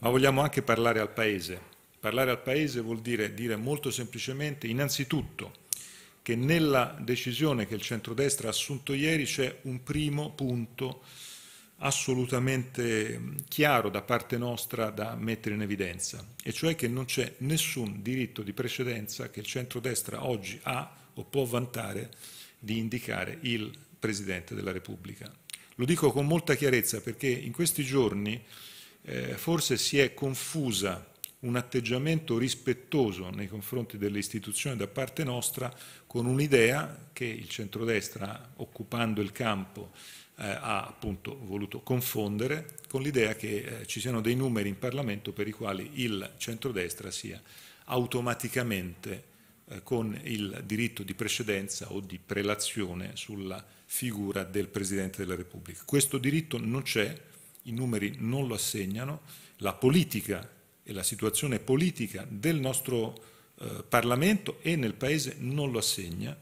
ma vogliamo anche parlare al Paese. Parlare al Paese vuol dire dire molto semplicemente, innanzitutto, che nella decisione che il centrodestra ha assunto ieri c'è un primo punto assolutamente mm, chiaro da parte nostra da mettere in evidenza, e cioè che non c'è nessun diritto di precedenza che il centrodestra oggi ha o può vantare di indicare il Presidente della Repubblica. Lo dico con molta chiarezza perché in questi giorni eh, forse si è confusa un atteggiamento rispettoso nei confronti delle istituzioni da parte nostra con un'idea che il centrodestra, occupando il campo, eh, ha appunto voluto confondere con l'idea che eh, ci siano dei numeri in Parlamento per i quali il centrodestra sia automaticamente eh, con il diritto di precedenza o di prelazione sulla figura del Presidente della Repubblica. Questo diritto non c'è, i numeri non lo assegnano, la politica e la situazione politica del nostro eh, Parlamento e nel Paese non lo assegna.